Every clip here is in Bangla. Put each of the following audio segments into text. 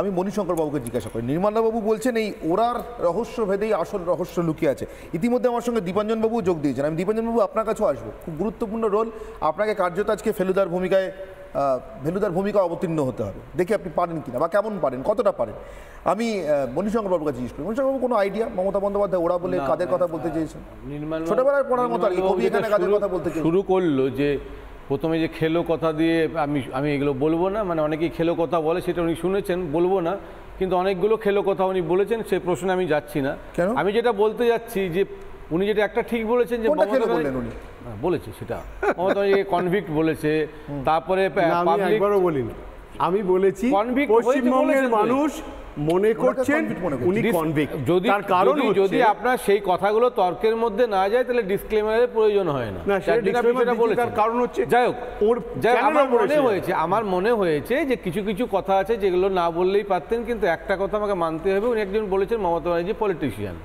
আমি মণিশঙ্করবাবুকে জিজ্ঞাসা করি নির্মলাবাবু বলছেন এই ওরার রহস্য ভেদেই আসল রহস্য লুকিয়ে আছে ইতিমধ্যে আমার সঙ্গে দীপাঞ্জনবাবু যোগ দিয়েছেন আমি দীপাঞ্জনবাবু আপনার কাছেও আসবো খুব গুরুত্বপূর্ণ রোল আপনাকে কার্যত আজকে ফেলুদার ভূমিকায় ভেলুদার ভূমিকা অবতীর্ণ হতে হবে দেখি আপনি পারেন কিনা বা কেমন পারেন কতটা পারেন আমি মণিশঙ্করবাবুর কাছে জিজ্ঞেস করি মণিশঙ্করবাবু কোনো আইডিয়া মমতা বন্দ্যোপাধ্যায় ওরা বলে কাদের কথা বলতে চেয়েছেন ছোটবেলায় পড়ার মতো আর কি কবি এখানে কাদের কথা বলতে শুরু করলো যে প্রথমে যে খেলো কথা দিয়ে আমি আমি এগুলো বলবো না মানে অনেকেই খেলো কথা বলে সেটা উনি শুনেছেন বলবো না কিন্তু অনেকগুলো খেলো কথা উনি বলেছেন সে প্রশ্নে আমি যাচ্ছি না আমি যেটা বলতে যাচ্ছি যে উনি যেটা একটা ঠিক বলেছেন যে হ্যাঁ, বলেছে সেটা মমতা কনভিক্ট বলেছে তারপরে আমি আমি বলেছি পশ্চিমবঙ্গের মানুষ মনে করছেন উনি কনভিক্ট যদি তার কারণ যদি আপনার সেই কথাগুলো তর্কের মধ্যে না যায় তাহলে ডিসক্লেমারের প্রয়োজন হয় না তার কারণ হচ্ছে যাই হোক ওর আমার মনে হয়েছে আমার মনে হয়েছে যে কিছু কিছু কথা আছে যেগুলো না বললেই পারতেন কিন্তু একটা কথা আমাকে মানতে হবে উনি একজন বলেছেন মমতা ব্যানার্জি পলিটিশিয়ান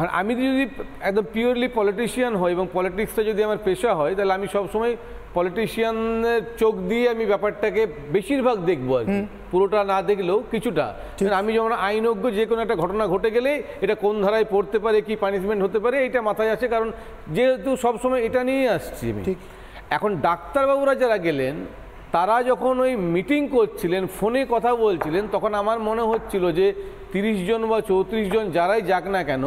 আর আমি যদি একদম পিওরলি পলিটিশিয়ান হই এবং পলিটিক্সটা যদি আমার পেশা হয় তাহলে আমি সবসময় পলিটিশিয়ানের চোখ দিয়ে আমি ব্যাপারটাকে বেশিরভাগ দেখবো আর পুরোটা না দেখলেও কিছুটা আমি যেমন আইনজ্ঞ যে কোনো একটা ঘটনা ঘটে গেলে এটা কোন ধারায় পড়তে পারে কি পানিশমেন্ট হতে পারে এটা মাথায় আসে কারণ যেহেতু সবসময় এটা নিয়েই আসছি আমি এখন ডাক্তারবাবুরা যারা গেলেন তারা যখন ওই মিটিং করছিলেন ফোনে কথা বলছিলেন তখন আমার মনে হচ্ছিল যে তিরিশ জন বা চৌত্রিশ জন যারাই যাক না কেন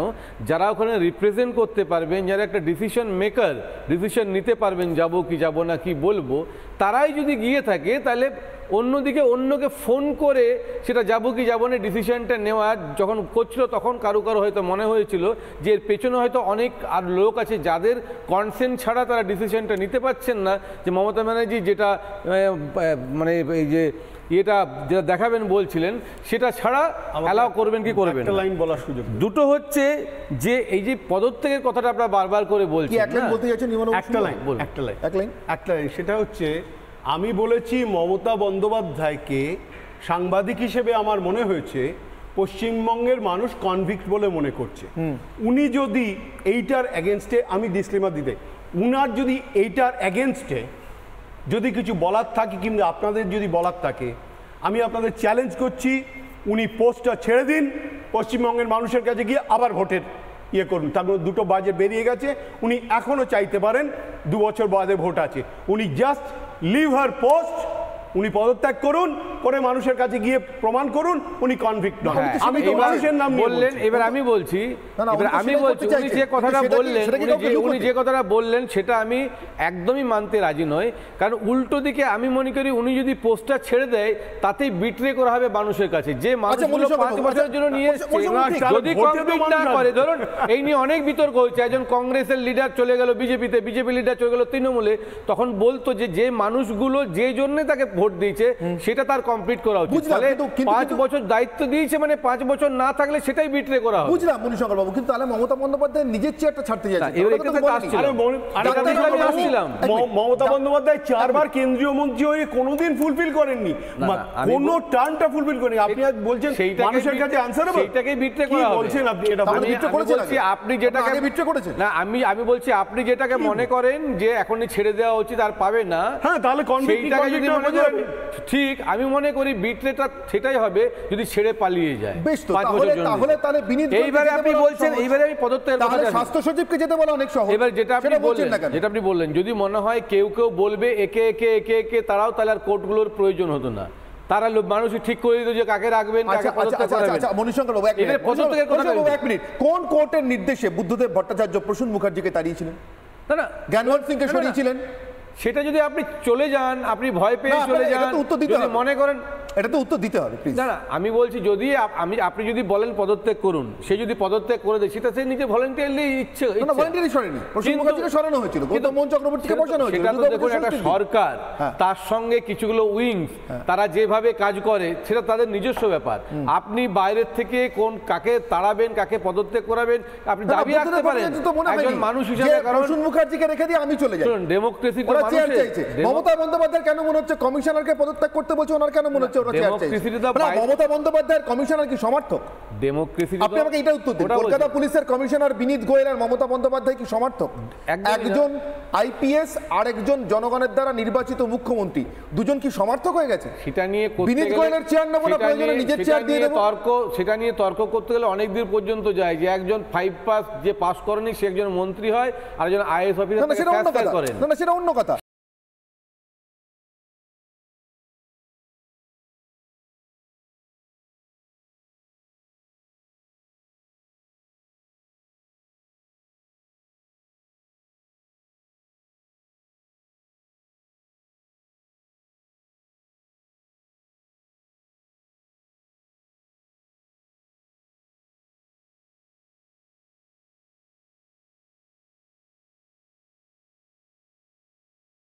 যারা ওখানে রিপ্রেজেন্ট করতে পারবেন যারা একটা ডিসিশন মেকার ডিসিশন নিতে পারবেন যাব কি যাব না কি বলবো তারাই যদি গিয়ে থাকে তাহলে অন্যদিকে অন্যকে ফোন করে সেটা যাবো কি যাবো না ডিসিশনটা নেওয়া যখন করছিল তখন কারো কারো হয়তো মনে হয়েছিল যে এর পেছনে হয়তো অনেক আর লোক আছে যাদের কনসেন্ট ছাড়া তারা ডিসিশনটা নিতে পারছেন না যে মমতা ব্যানার্জি যেটা মানে এই যে এটা যেটা দেখাবেন বলছিলেন সেটা ছাড়া অ্যালাউ করবেন কি করবেন লাইন বলার সুযোগ দুটো হচ্ছে যে এই যে পদত্যাগের কথাটা আপনারা বারবার করে বলছি বলতে চাইছেন একটা লাইন একটা লাইন এক লাইন একটা লাইন সেটা হচ্ছে আমি বলেছি মমতা বন্দ্যোপাধ্যায়কে সাংবাদিক হিসেবে আমার মনে হয়েছে পশ্চিমবঙ্গের মানুষ কনভিক্ট বলে মনে করছে উনি যদি এইটার অ্যাগেনস্টে আমি ডিসক্লেমার দিতে উনার যদি এইটার অ্যাগেনস্টে যদি কিছু বলার থাকে কিংবা আপনাদের যদি বলার থাকে আমি আপনাদের চ্যালেঞ্জ করছি উনি পোস্টটা ছেড়ে দিন পশ্চিমবঙ্গের মানুষের কাছে গিয়ে আবার ভোটের ইয়ে করুন তার মধ্যে মানে দুটো বাজে বেরিয়ে গেছে উনি এখনও চাইতে পারেন দু বছর বাদে ভোট আছে উনি জাস্ট লিভ হার পোস্ট উনি পদত্যাগ করুন করে মানুষের কাছে গিয়ে প্রমাণ করুন উনি কনভিক্ট নন হ্যাঁ, আমি তো মানুষের নাম বললেন এবার আমি বলছি এবার আমি বলছি উনি যে কথাটা বললেন উনি যে কথাটা বললেন সেটা আমি একদমই মানতে রাজি নই কারণ উল্টো দিকে আমি মনে করি উনি যদি পোস্টটা ছেড়ে দেয় তাতেই বিট্রে করা হবে মানুষের কাছে যে আচ্ছা, মানুষগুলো পাঁচ বছরের আচ্ছা, জন্য নিয়ে এসেছে যদি কনভিক্ট না করে ধরুন এই নিয়ে অনেক বিতর্ক হয়েছে একজন কংগ্রেসের লিডার চলে গেল বিজেপিতে বিজেপি লিডার চলে গেল তৃণমূলে তখন বলতো যে যে মানুষগুলো যে জন্য তাকে ভোট দিয়েছে সেটা তার কমপ্লিট করা উচিত পাঁচ বছর দায়িত্ব দিয়েছে মানে পাঁচ বছর না থাকলে সেটাই বিট্রে করা বুঝলাম বাবু কিন্তু তাহলে মমতা বন্দ্যোপাধ্যায় নিজের চেয়ারটা ছাড়তে যাচ্ছে মমতা বন্দ্যোপাধ্যায় চারবার কেন্দ্রীয় মন্ত্রী হয়ে কোনোদিন ফুলফিল করেননি কোনো টার্নটা ফুলফিল করেনি আপনি আজ বলছেন মানুষের কাছে আনসার সেটাকেই বিট্রে করা বলছেন আপনি এটা আপনি যেটাকে বিট্রে করেছেন না আমি আমি বলছি আপনি যেটাকে মনে করেন যে এখনই ছেড়ে দেওয়া উচিত আর পাবে না হ্যাঁ তাহলে ঠিক আমি মনে করি বিটলেটা সেটাই হবে যদি ছেড়ে পালিয়ে যায় আপনি বললেন যদি মনে হয় কেউ কেউ বলবে একে একে একে একে তারাও তাহলে আর কোর্টগুলোর প্রয়োজন হতো না তারা মানুষই ঠিক করে দিত যে কাকে রাখবেন আচ্ছা, আচ্ছা, আচ্ছা, কোন কোর্টের নির্দেশে বুদ্ধদেব ভট্টাচার্য প্রসূন মুখার্জিকে তাড়িয়েছিলেন না না জ্ঞানবন্ত সিংকে সরিয়েছিলেন সেটা যদি আপনি চলে যান আপনি ভয় পেয়ে চলে যান উত্তর মনে করেন এটা তো উত্তর দিতে হবে প্লিজ না না আমি বলছি যদি আমি আপনি যদি বলেন পদত্যাগ করুন সে যদি পদত্যাগ করে দেয় সেটা সে নিজে ভলেন্টিয়ারলি ইচ্ছে না ভলেন্টিয়ারলি সরেনি প্রসূন মুখার্জিকে সরানো হয়েছিল গৌতম মোহন চক্রবর্তীকে বসানো হয়েছিল সেটা তো দেখুন একটা সরকার হ্যাঁ। তার সঙ্গে কিছুগুলো উইংস হ্যাঁ। তারা যেভাবে কাজ করে সেটা তাদের নিজস্ব ব্যাপার আপনি বাইরের থেকে কোন কাকে তাড়াবেন কাকে পদত্যাগ করাবেন আপনি দাবি রাখতে পারেন একজন মানুষ হিসেবে কারণ প্রসূন মুখার্জিকে রেখে দিয়ে আমি চলে যাই শুনুন ডেমোক্রেসি তো মানুষের মমতা বন্দ্যোপাধ্যায় কেন মনে হচ্ছে কমিশনারকে পদত্যাগ করতে বলছে ওনার কেন মনে হচ্ছে মানে জনগণের দ্বারা নির্বাচিত মুখ্যমন্ত্রী দুজন কি সমর্থক হয়ে গেছে সেটা নিয়ে চেয়ার নিজের চেয়ার দিয়ে তর্ক সেটা নিয়ে তর্ক করতে গেলে অনেক দূর পর্যন্ত যায় যে একজন ফাইভ পাস যে পাস করেনি সে একজন মন্ত্রী হয় আর একজন আইএস অফিসার না সেটা না সেটা অন্য কথা